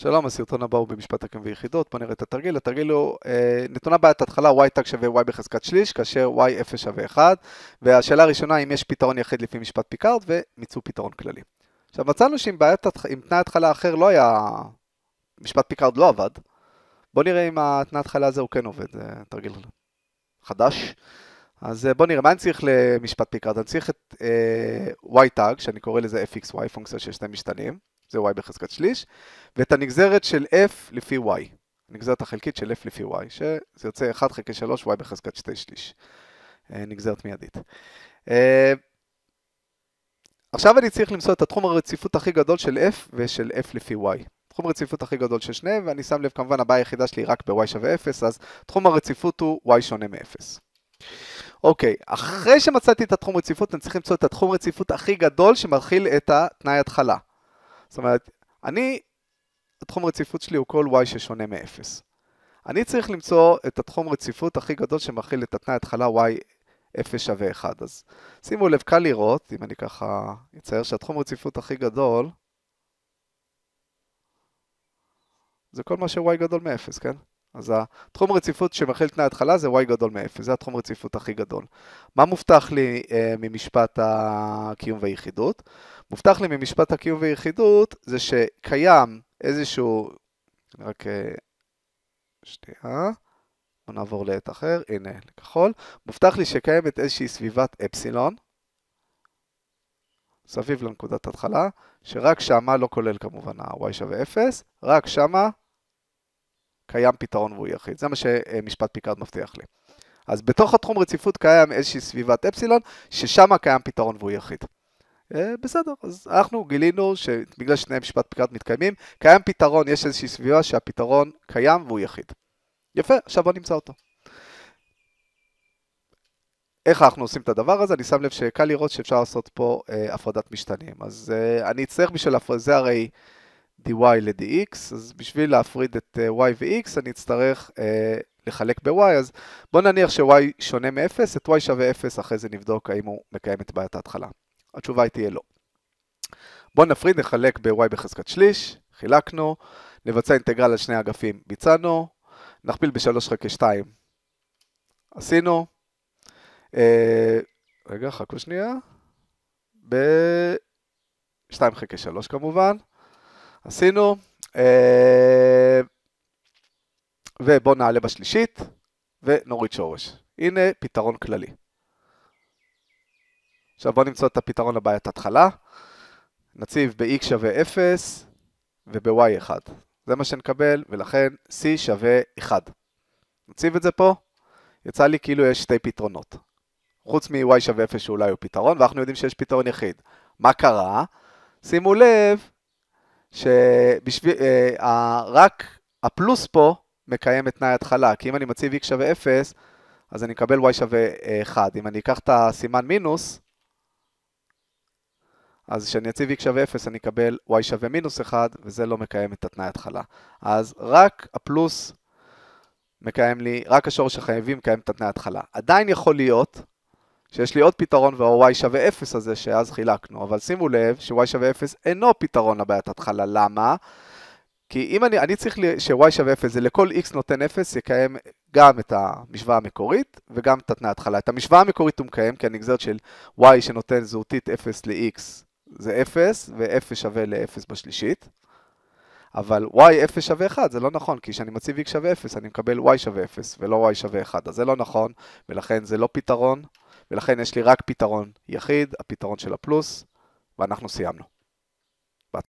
שלום, הסרטון הבא הוא במשפט תקים ויחידות, בואו נראה את התרגיל. התרגיל הוא, אה, נתונה בעת התחלה y טאג שווה y בחזקת שליש, כאשר y0 שווה 1, והשאלה הראשונה, אם יש פתרון יחיד לפי משפט פיקארד, ומיצו פתרון כללי. עכשיו, מצאנו שאם בעת, אם תנאי התחלה אחר לא היה, משפט פיקארד לא עבד, בואו נראה אם התנאי התחלה הזה הוא כן עובד, זה אה, תרגיל חדש. אז אה, בואו נראה, מה אני צריך למשפט פיקארד? אני צריך את אה, y טאג, שאני קורא לזה fxy, פונקציה של שני משתנים. זה y בחזקת שליש, ואת הנגזרת של f לפי y, הנגזרת החלקית של f לפי y, שזה יוצא 1 חלקי 3 y בחזקת שתי שליש, אה, נגזרת מיידית. אה, עכשיו אני צריך למצוא את התחום הרציפות הכי גדול של f ושל f לפי y. תחום הרציפות הכי גדול של שניהם, ואני שם לב כמובן הבעיה היחידה שלי רק ב-y שווה 0, אז תחום הרציפות הוא y שונה מ-0. אוקיי, אחרי שמצאתי את התחום רציפות, אני צריך למצוא את התחום רציפות הכי גדול שמכיל את התנאי התחלה. זאת אומרת, אני, התחום רציפות שלי הוא כל y ששונה מ-0. אני צריך למצוא את התחום רציפות הכי גדול שמכיל את התנאי התחלה y 0 שווה 1. אז שימו לב, קל לראות, אם אני ככה אצייר שהתחום רציפות הכי גדול, זה כל מה ש-y גדול מ-0, כן? אז התחום רציפות שמכיל תנאי התחלה זה y גדול מ-0, זה התחום רציפות הכי גדול. מה מובטח לי אה, ממשפט הקיום והיחידות? מובטח לי ממשפט הקיום והיחידות זה שקיים איזשהו, רק אה, שנייה, בוא נעבור לעת אחר, הנה לכחול, מובטח לי שקיימת איזושהי סביבת אפסילון, סביב לנקודת התחלה, שרק שמה, לא כולל כמובן ה-y שווה 0, רק שמה קיים פתרון והוא יחיד. זה מה שמשפט פיקארד מבטיח לי. אז בתוך התחום רציפות קיים איזושהי סביבת אפסילון, ששם קיים פתרון והוא יחיד. אה, בסדר, אז אנחנו גילינו שבגלל שני משפט פיקארד מתקיימים, קיים פתרון, יש איזושהי סביבה שהפתרון קיים והוא יחיד. יפה, עכשיו בוא נמצא אותו. איך אנחנו עושים את הדבר הזה? אני שם לב שקל לראות שאפשר לעשות פה אה, הפרדת משתנים. אז אה, אני אצטרך בשביל, זה הרי dy ל-dx, אז בשביל להפריד את y אה, ו-x אני אצטרך uh, לחלק ב-y, אז בואו נניח ש-y שונה מ-0, את y שווה 0, אחרי זה נבדוק האם הוא מקיים את בעיית ההתחלה. התשובה היא תהיה לא. בואו נפריד, נחלק ב-y בחזקת שליש, חילקנו, נבצע אינטגרל על שני אגפים, ביצענו, נכפיל ב-3 חלקי 2, עשינו, אה, רגע, חכו שנייה, ב-2 חלקי 3 כמובן, עשינו, אה, ובואו נעלה בשלישית ונוריד שורש. הנה פתרון כללי. עכשיו בואו נמצא את הפתרון לבעיית התחלה. נציב ב-x שווה 0 וב-y 1. זה מה שנקבל, ולכן c שווה 1. נציב את זה פה, יצא לי כאילו יש שתי פתרונות. חוץ מ-y שווה 0 שאולי הוא פתרון, ואנחנו יודעים שיש פתרון יחיד. מה קרה? שימו לב שבשביל, אה, רק הפלוס פה מקיים את תנאי התחלה, כי אם אני מציב x שווה 0, אז אני אקבל y שווה 1. אה, אם אני אקח את הסימן מינוס, אז כשאני אציב x שווה 0 אני אקבל y שווה מינוס 1, וזה לא מקיים את התנאי התחלה. אז רק הפלוס מקיים לי, רק השורש החייבים מקיים את התנאי התחלה. עדיין יכול להיות שיש לי עוד פתרון וה y שווה 0 הזה שאז חילקנו, אבל שימו לב ש-y שווה 0 אינו פתרון לבעיית התחלה, למה? כי אם אני, אני צריך ש-y שווה 0 זה לכל x נותן 0 יקיים גם את המשוואה המקורית וגם את התנאי התחלה. את המשוואה המקורית הוא מקיים כי הנגזרת של y שנותן זהותית 0 ל-x זה 0 ו-0 שווה ל-0 בשלישית. אבל y 0 שווה 1 זה לא נכון, כי כשאני מציב x שווה 0 אני מקבל y שווה 0 ולא y שווה 1, אז זה לא נכון ולכן זה לא פתרון. ולכן יש לי רק פתרון יחיד, הפתרון של הפלוס, ואנחנו סיימנו.